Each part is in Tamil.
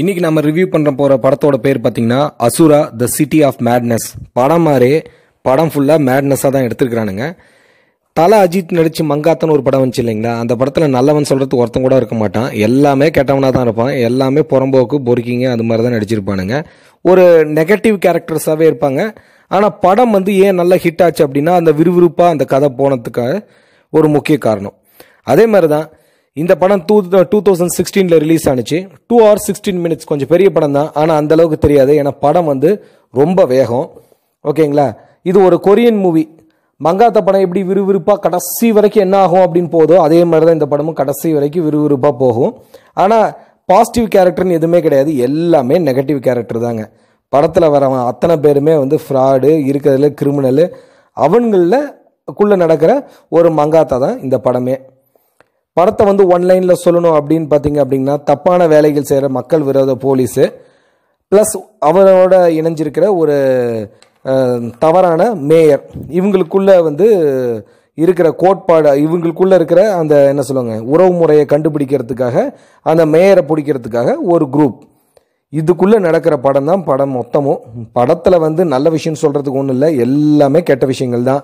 இன்னைக்கு நம்ம ரிவ்யூ பண்ணுற போகிற படத்தோட பேர் பார்த்தீங்கன்னா Asura the city of madness படம் மாதிரி படம் ஃபுல்லாக மேட்னஸாக தான் எடுத்துருக்கிறானுங்க தலை அஜித் நடித்து மங்காத்தன் ஒரு படம் வந்துச்சு இல்லைங்களா அந்த படத்தில் நல்லவன் சொல்கிறதுக்கு ஒருத்தன் கூட இருக்க மாட்டான் எல்லாமே கெட்டவனாக தான் இருப்பான் எல்லாமே புறம்போக்கு பொறுக்கிங்க அது மாதிரி தான் நடிச்சிருப்பானுங்க ஒரு நெகட்டிவ் கேரக்டர்ஸாகவே இருப்பாங்க ஆனால் படம் வந்து ஏன் நல்லா ஹிட் ஆச்சு அப்படின்னா அந்த விறுவிறுப்பாக அந்த கதை போனதுக்காக ஒரு முக்கிய காரணம் அதே மாதிரி தான் இந்த படம் டூ டூ தௌசண்ட் சிக்ஸ்டீனில் ரிலீஸ் ஆனிச்சு டூ ஆர் சிக்ஸ்டீன் மினிட்ஸ் கொஞ்சம் பெரிய படம் தான் ஆனால் அந்தளவுக்கு தெரியாது ஏன்னா படம் வந்து ரொம்ப வேகம் ஓகேங்களா இது ஒரு கொரியன் மூவி மங்காத்த படம் எப்படி விறுவிறுப்பாக கடைசி வரைக்கும் என்ன ஆகும் அப்படின்னு போதோ அதே மாதிரி தான் இந்த படமும் கடைசி வரைக்கும் விறுவிறுப்பாக போகும் ஆனால் பாசிட்டிவ் கேரக்டர்னு எதுவுமே கிடையாது எல்லாமே நெகட்டிவ் கேரக்டர் தாங்க படத்தில் வரவன் அத்தனை பேருமே வந்து ஃப்ராடு இருக்கிறதுல கிரிமினலு அவன்களில் குள்ளே நடக்கிற ஒரு மங்காத்தா தான் இந்த படமே படத்தை வந்து ஒன் லைனில் சொல்லணும் அப்படின்னு பார்த்தீங்க அப்படின்னா தப்பான வேலைகள் செய்கிற மக்கள் விரோத போலீஸு ப்ளஸ் அவரோட இணைஞ்சிருக்கிற ஒரு தவறான மேயர் இவங்களுக்குள்ள வந்து இருக்கிற கோட்பாடு இவங்களுக்குள்ளே இருக்கிற அந்த என்ன சொல்லுவாங்க உறவு முறையை கண்டுபிடிக்கிறதுக்காக அந்த மேயரை பிடிக்கிறதுக்காக ஒரு குரூப் இதுக்குள்ளே நடக்கிற படம் தான் படம் மொத்தமும் படத்தில் வந்து நல்ல விஷயம் சொல்கிறதுக்கு ஒன்றும் இல்லை எல்லாமே கெட்ட விஷயங்கள் தான்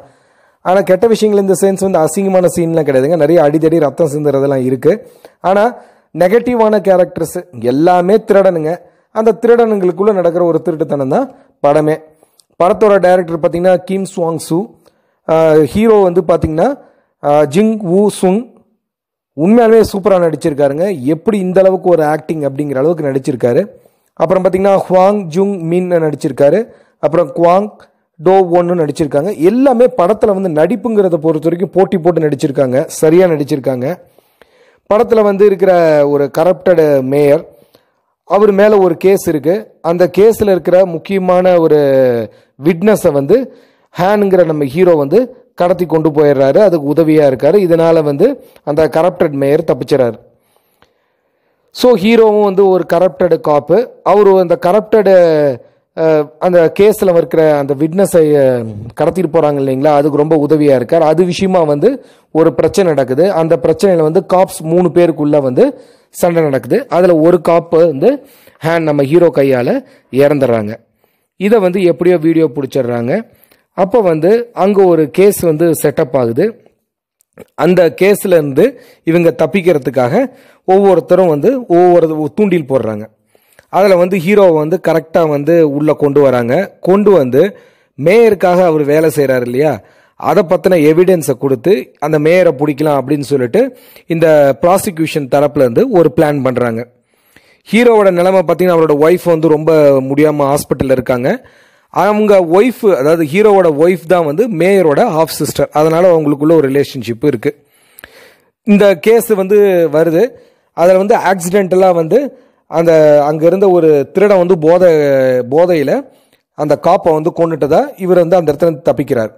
ஆனால் கெட்ட விஷயங்கள் இந்த சென்ஸ் வந்து அசிங்கமான சீன்லாம் கிடையாதுங்க நிறைய அடிதடி ரத்தம் சிந்துறதெல்லாம் இருக்குது ஆனால் நெகட்டிவான கேரக்டர்ஸ் எல்லாமே திருடனுங்க அந்த திருடனுங்களுக்குள்ளே நடக்கிற ஒரு திருட்டுத்தனம் தான் படமே படத்தோட டைரக்டர் பார்த்தீங்கன்னா கிம் சுவாங் சு ஹீரோ வந்து பார்த்தீங்கன்னா ஜிங் ஊ சுங் உண்மையாலுமே சூப்பராக நடிச்சிருக்காருங்க எப்படி இந்த அளவுக்கு ஒரு ஆக்டிங் அப்படிங்கிற அளவுக்கு நடிச்சிருக்காரு அப்புறம் பார்த்தீங்கன்னா ஹுவாங் ஜுங் மின் நடிச்சிருக்காரு அப்புறம் குவாங் டோ ஒன்னு நடிச்சிருக்காங்க எல்லாமே படத்தில் வந்து நடிப்புங்கிறத பொறுத்த வரைக்கும் போட்டி போட்டு நடிச்சிருக்காங்க சரியாக நடிச்சிருக்காங்க படத்தில் வந்து இருக்கிற ஒரு கரப்டடு மேயர் அவர் மேலே ஒரு கேஸ் இருக்குது அந்த கேஸில் இருக்கிற முக்கியமான ஒரு விட்னஸை வந்து ஹேனுங்கிற நம்ம ஹீரோ வந்து கடத்தி கொண்டு போயிடுறாரு அதுக்கு உதவியாக இருக்கார் இதனால் வந்து அந்த கரப்டட் மேயர் தப்பிச்சிடறாரு ஸோ ஹீரோவும் வந்து ஒரு கரப்டடு காப்பு அவர் அந்த கரப்டடு அந்த கேஸில் இருக்கிற அந்த விட்னஸை கடத்திட்டு போகிறாங்க இல்லைங்களா அதுக்கு ரொம்ப உதவியாக இருக்கார் அது விஷயமா வந்து ஒரு பிரச்சனை நடக்குது அந்த பிரச்சனையில் வந்து காப்ஸ் மூணு பேருக்குள்ளே வந்து சண்டை நடக்குது அதில் ஒரு காப்பு வந்து ஹேண்ட் நம்ம ஹீரோ கையால் இறந்துடுறாங்க இதை வந்து எப்படியோ வீடியோ பிடிச்சிடுறாங்க அப்போ வந்து அங்கே ஒரு கேஸ் வந்து செட்டப் ஆகுது அந்த கேஸில் இருந்து இவங்க தப்பிக்கிறதுக்காக ஒவ்வொருத்தரும் வந்து ஒவ்வொரு தூண்டில் போடுறாங்க அதில் வந்து ஹீரோவை வந்து கரெக்டாக வந்து உள்ளே கொண்டு வராங்க கொண்டு வந்து மேயருக்காக அவர் வேலை செய்கிறாரு இல்லையா அதை பற்றின எவிடென்ஸை கொடுத்து அந்த மேயரை பிடிக்கலாம் அப்படின்னு சொல்லிட்டு இந்த ப்ராசிக்யூஷன் தரப்புலேருந்து ஒரு பிளான் பண்ணுறாங்க ஹீரோவோட நிலைமை பார்த்தீங்கன்னா அவரோட ஒய்ஃப் வந்து ரொம்ப முடியாமல் ஹாஸ்பிட்டலில் இருக்காங்க அவங்க ஒய்ஃப் அதாவது ஹீரோவோட ஒய்ஃப் தான் வந்து மேயரோட ஆஃப் சிஸ்டர் அதனால் அவங்களுக்குள்ள ஒரு ரிலேஷன்ஷிப் இருக்குது இந்த கேஸ் வந்து வருது அதில் வந்து ஆக்சிடென்டலாக வந்து அந்த அங்கே இருந்த ஒரு திருடன் வந்து போதை போதையில் அந்த காப்பை வந்து கொண்டுட்டதா இவர் வந்து அந்த இடத்துல தப்பிக்கிறார்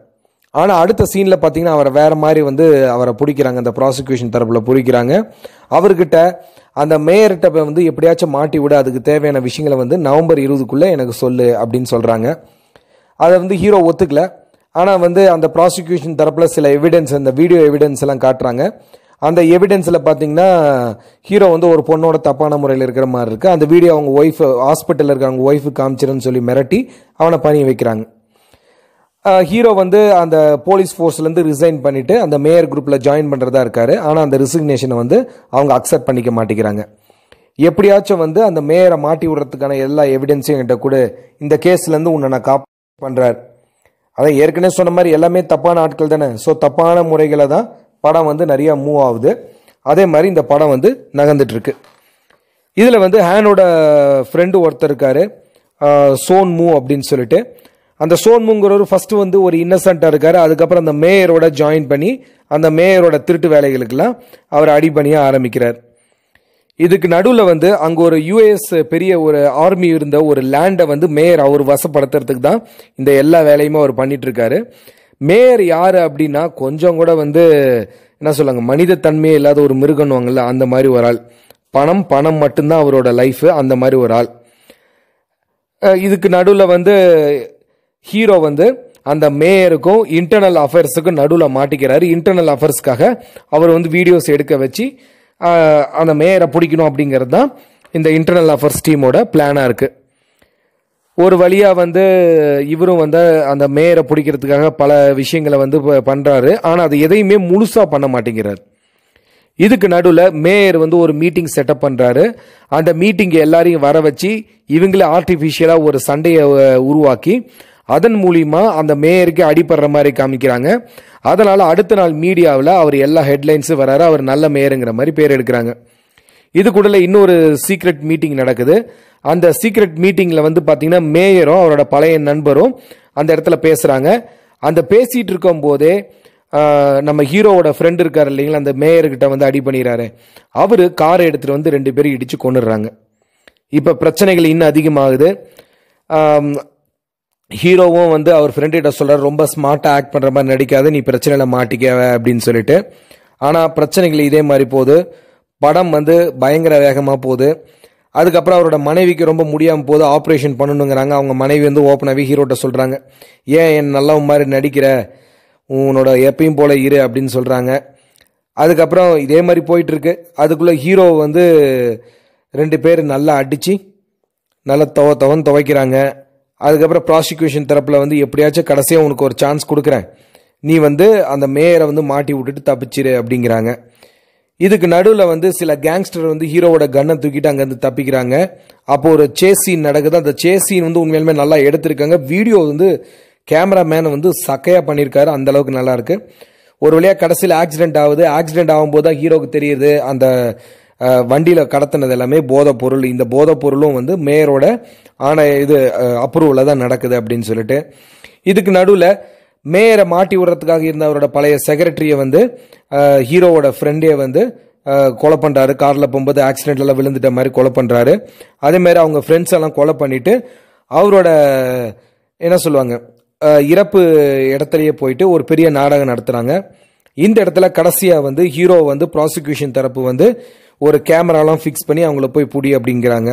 ஆனால் அடுத்த சீனில் பார்த்தீங்கன்னா அவரை வேறு மாதிரி வந்து அவரை பிடிக்கிறாங்க அந்த ப்ராசிக்யூஷன் தரப்பில் பிடிக்கிறாங்க அவர்கிட்ட அந்த மேயர்கிட்ட வந்து எப்படியாச்சும் மாட்டி விட அதுக்கு தேவையான விஷயங்களை வந்து நவம்பர் இருபதுக்குள்ளே எனக்கு சொல்லு அப்படின்னு சொல்கிறாங்க அதை வந்து ஹீரோ ஒத்துக்கல ஆனால் வந்து அந்த ப்ராசிக்யூஷன் தரப்பில் சில எவிடன்ஸ் அந்த வீடியோ எவிடன்ஸ் எல்லாம் காட்டுறாங்க அந்த எவிடன்ஸில் பார்த்தீங்கன்னா ஹீரோ வந்து ஒரு பொண்ணோட தப்பான முறையில் இருக்கிற மாதிரி இருக்குது அந்த வீடியோ அவங்க ஒய்ஃப் ஹாஸ்பிட்டலில் இருக்க அவங்க ஒய்ஃபு காமிச்சிருன்னு சொல்லி மிரட்டி அவனை பணி வைக்கிறாங்க ஹீரோ வந்து அந்த போலீஸ் ஃபோர்ஸ்லேருந்து ரிசைன் பண்ணிவிட்டு அந்த மேயர் குரூப்பில் ஜாயின் பண்ணுறதா இருக்கார் ஆனால் அந்த ரிசிக்னேஷனை வந்து அவங்க அக்செப்ட் பண்ணிக்க மாட்டேங்கிறாங்க எப்படியாச்சும் வந்து அந்த மேயரை மாட்டி விடுறதுக்கான எல்லா எவிடென்ஸும் என்கிட்ட கூட இந்த கேஸ்லேருந்து உன்னை நான் காப் பண்ணுறார் அதான் ஏற்கனவே சொன்ன மாதிரி எல்லாமே தப்பான ஆட்கள் தானே ஸோ தப்பான முறைகளை தான் படம் வந்து நிறையா மூவ் ஆகுது அதே மாதிரி இந்த படம் வந்து நகர்ந்துட்டுருக்கு இதில் வந்து ஹேனோட ஃப்ரெண்டு ஒருத்தர் இருக்கார் சோன் மூ அப்படின்னு சொல்லிட்டு அந்த சோன் மூங்கிறவர் ஃபஸ்ட்டு வந்து ஒரு இன்னசென்ட்டாக இருக்கார் அதுக்கப்புறம் அந்த மேயரோட ஜாயின் பண்ணி அந்த மேயரோட திருட்டு வேலைகளுக்கெல்லாம் அவர் அடிபணிய ஆரம்பிக்கிறார் இதுக்கு நடுவில் வந்து அங்கே ஒரு யூஎஸ் பெரிய ஒரு ஆர்மி இருந்த ஒரு லேண்டை வந்து மேயர் அவர் வசப்படுத்துறதுக்கு தான் இந்த எல்லா வேலையுமே அவர் பண்ணிட்டு மேயர் யார் அப்படின்னா கொஞ்சம் கூட வந்து என்ன சொல்லுவாங்க மனித தன்மையே இல்லாத ஒரு மிருகன்வாங்கல்ல அந்த மாதிரி ஒரு ஆள் பணம் பணம் மட்டும்தான் அவரோட லைஃப் அந்த மாதிரி ஒரு ஆள் இதுக்கு நடுவில் வந்து ஹீரோ வந்து அந்த மேயருக்கும் இன்டர்னல் அஃபேர்ஸுக்கும் நடுவில் மாட்டிக்கிறாரு இன்டர்னல் அஃபேர்ஸ்க்காக அவர் வந்து வீடியோஸ் எடுக்க வச்சு அந்த மேயரை பிடிக்கணும் அப்படிங்கிறது தான் இந்த இன்டர்னல் அஃபேர்ஸ் டீமோட பிளானாக இருக்குது ஒரு வழியாக வந்து இவரும் வந்து அந்த மேயரை பிடிக்கிறதுக்காக பல விஷயங்களை வந்து பண்ணுறாரு ஆனால் அது எதையுமே முழுசாக பண்ண மாட்டேங்கிறார் இதுக்கு நடுவில் மேயர் வந்து ஒரு மீட்டிங் செட்டப் பண்ணுறாரு அந்த மீட்டிங்கை எல்லாரையும் வர வச்சு இவங்களே ஆர்டிஃபிஷியலாக ஒரு சண்டையை உருவாக்கி அதன் மூலிமா அந்த மேயருக்கு அடிப்படுற மாதிரி காமிக்கிறாங்க அதனால் அடுத்த நாள் மீடியாவில் அவர் எல்லா ஹெட்லைன்ஸும் வராரு அவர் நல்ல மேயருங்கிற மாதிரி பேர் எடுக்கிறாங்க இது கூட இன்னொரு சீக்ரெட் மீட்டிங் நடக்குது அந்த சீக்ரெட் மீட்டிங்கில் வந்து பார்த்தீங்கன்னா மேயரும் அவரோட பழைய நண்பரும் அந்த இடத்துல பேசுகிறாங்க அந்த பேசிகிட்டு இருக்கும் போதே நம்ம ஹீரோவோட ஃப்ரெண்ட் இருக்கார் இல்லைங்களா அந்த மேயர்கிட்ட வந்து அடி பண்ணிடுறாரு அவர் காரை எடுத்துகிட்டு வந்து ரெண்டு பேரும் இடித்து கொண்டுடுறாங்க இப்போ பிரச்சனைகள் இன்னும் அதிகமாகுது ஹீரோவும் வந்து அவர் கிட்ட சொல்கிறார் ரொம்ப ஸ்மார்ட்டாக ஆக்ட் பண்ணுற மாதிரி நடிக்காது நீ பிரச்சனையில் மாட்டிக்க அப்படின்னு சொல்லிட்டு ஆனால் பிரச்சனைகள் இதே மாதிரி போகுது படம் வந்து பயங்கர வேகமாக போகுது அதுக்கப்புறம் அவரோட மனைவிக்கு ரொம்ப முடியாமல் போது ஆப்ரேஷன் பண்ணணுங்கிறாங்க அவங்க மனைவி வந்து ஓப்பனாகவே ஹீரோட்ட சொல்கிறாங்க ஏன் என் நல்ல மாதிரி நடிக்கிற உன்னோட எப்பயும் போல இரு அப்படின்னு சொல்கிறாங்க அதுக்கப்புறம் இதே மாதிரி போயிட்டுருக்கு அதுக்குள்ளே ஹீரோ வந்து ரெண்டு பேர் நல்லா அடித்து நல்லா துவ தவன் துவைக்கிறாங்க அதுக்கப்புறம் ப்ராசிக்யூஷன் தரப்பில் வந்து எப்படியாச்சும் கடைசியாக உனக்கு ஒரு சான்ஸ் கொடுக்குறேன் நீ வந்து அந்த மேயரை வந்து மாட்டி விட்டுட்டு தப்பிச்சிரு அப்படிங்கிறாங்க இதுக்கு நடுவில் வந்து சில கேங்ஸ்டர் வந்து ஹீரோவோட கன்னை தூக்கிட்டு அங்கேருந்து தப்பிக்கிறாங்க அப்போ ஒரு சேசின் நடக்குது அந்த சேசின் வந்து உண்மையிலுமே நல்லா எடுத்திருக்காங்க வீடியோ வந்து கேமராமேன் வந்து சக்கையாக பண்ணியிருக்காரு அந்த அளவுக்கு நல்லா இருக்கு ஒரு வழியாக கடைசியில் ஆக்சிடென்ட் ஆகுது ஆக்சிடென்ட் ஆகும்போது தான் ஹீரோக்கு தெரியுது அந்த வண்டியில் கடத்தினது எல்லாமே போதைப் பொருள் இந்த போதைப் பொருளும் வந்து மேயரோட ஆன இது அப்ரூவில் தான் நடக்குது அப்படின்னு சொல்லிட்டு இதுக்கு நடுவில் மேயரை மாட்டி விடுறதுக்காக இருந்த அவரோட பழைய செக்ரட்டரியை வந்து ஹீரோவோட ஃப்ரெண்டே வந்து கொலை பண்ணுறாரு காரில் போகும்போது ஆக்சிடென்ட்லாம் விழுந்துட்ட மாதிரி கொலை பண்ணுறாரு அதேமாதிரி அவங்க ஃப்ரெண்ட்ஸ் எல்லாம் கொலை பண்ணிவிட்டு அவரோட என்ன சொல்லுவாங்க இறப்பு இடத்துலையே போயிட்டு ஒரு பெரிய நாடகம் நடத்துகிறாங்க இந்த இடத்துல கடைசியாக வந்து ஹீரோ வந்து ப்ராசிக்யூஷன் தரப்பு வந்து ஒரு கேமராலாம் ஃபிக்ஸ் பண்ணி அவங்கள போய் புடி அப்படிங்கிறாங்க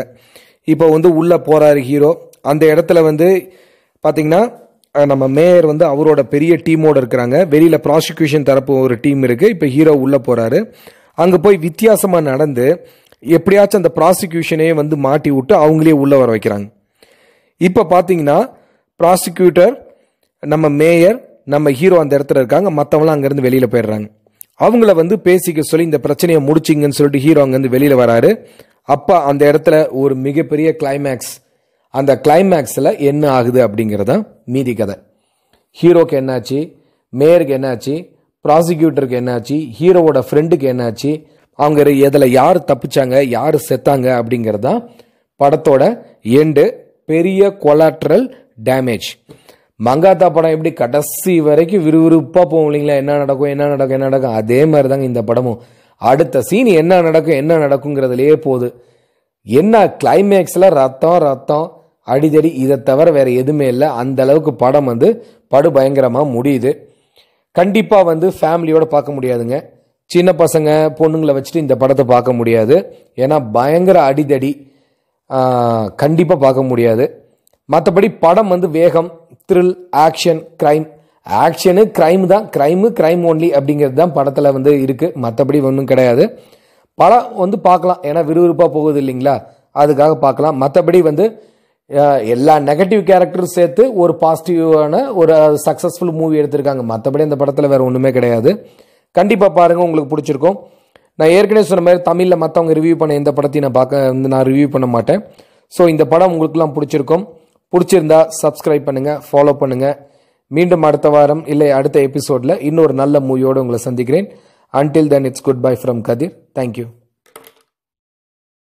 இப்போ வந்து உள்ளே போகிறாரு ஹீரோ அந்த இடத்துல வந்து பார்த்திங்கன்னா நம்ம மேயர் வந்து அவரோட பெரிய டீமோடு இருக்கிறாங்க வெளியில் ப்ராசிக்யூஷன் தரப்பு ஒரு டீம் இருக்குது இப்போ ஹீரோ உள்ளே போகிறாரு அங்கே போய் வித்தியாசமாக நடந்து எப்படியாச்சும் அந்த ப்ராசிக்யூஷனே வந்து மாட்டி விட்டு அவங்களே உள்ளே வர வைக்கிறாங்க இப்போ பார்த்தீங்கன்னா ப்ராசிக்யூட்டர் நம்ம மேயர் நம்ம ஹீரோ அந்த இடத்துல இருக்காங்க மற்றவங்களாம் அங்கேருந்து வெளியில் போயிடுறாங்க அவங்கள வந்து பேசிக்க சொல்லி இந்த பிரச்சனையை முடிச்சிங்கன்னு சொல்லிட்டு ஹீரோ அங்கேருந்து வெளியில் வராரு அப்போ அந்த இடத்துல ஒரு மிகப்பெரிய கிளைமேக்ஸ் அந்த கிளைமேக்ஸில் என்ன ஆகுது அப்படிங்கிறத மீதி கதை ஹீரோக்கு என்னாச்சு மேயருக்கு என்னாச்சு ப்ராசிக்யூட்டருக்கு என்னாச்சு ஹீரோவோட ஃப்ரெண்டுக்கு என்னாச்சு அவங்க இதில் யார் தப்பிச்சாங்க யார் செத்தாங்க அப்படிங்கிறது தான் படத்தோட எண்டு பெரிய கொலாட்ரல் டேமேஜ் மங்காத்தா படம் எப்படி கடைசி வரைக்கும் விறுவிறுப்பாக போகும் இல்லைங்களா என்ன நடக்கும் என்ன நடக்கும் என்ன நடக்கும் அதே மாதிரி தாங்க இந்த படமும் அடுத்த சீன் என்ன நடக்கும் என்ன நடக்குங்கிறதுலையே போகுது என்ன கிளைமேக்ஸில் ரத்தம் ரத்தம் அடிதடி இதை தவிர வேறு எதுவுமே இல்லை அந்த அளவுக்கு படம் வந்து படு பயங்கரமாக முடியுது கண்டிப்பாக வந்து ஃபேமிலியோடு பார்க்க முடியாதுங்க சின்ன பசங்க பொண்ணுங்களை வச்சுட்டு இந்த படத்தை பார்க்க முடியாது ஏன்னா பயங்கர அடிதடி கண்டிப்பாக பார்க்க முடியாது மற்றபடி படம் வந்து வேகம் thrill action crime action crime தான் க்ரைமு க்ரைம் ஓன்லி அப்படிங்கிறது தான் படத்தில் வந்து இருக்குது மற்றபடி ஒன்றும் கிடையாது படம் வந்து பார்க்கலாம் ஏன்னா விறுவிறுப்பாக போகுது இல்லைங்களா அதுக்காக பார்க்கலாம் மற்றபடி வந்து எல்லா நெகட்டிவ் கேரக்டரும் சேர்த்து ஒரு பாசிட்டிவான ஒரு சக்ஸஸ்ஃபுல் மூவி எடுத்திருக்காங்க மற்றபடி அந்த படத்தில் வேறு ஒன்றுமே கிடையாது கண்டிப்பாக பாருங்கள் உங்களுக்கு பிடிச்சிருக்கும் நான் ஏற்கனவே சொன்ன மாதிரி தமிழில் மற்றவங்க ரிவ்யூ பண்ண எந்த படத்தையும் நான் பார்க்க வந்து நான் ரிவ்யூ பண்ண மாட்டேன் ஸோ இந்த படம் உங்களுக்குலாம் பிடிச்சிருக்கும் பிடிச்சிருந்தா சப்ஸ்கிரைப் பண்ணுங்கள் ஃபாலோ பண்ணுங்கள் மீண்டும் அடுத்த வாரம் இல்லை அடுத்த எபிசோடில் இன்னொரு நல்ல மூவியோடு உங்களை சந்திக்கிறேன் until then it's good bye from Kathir thank you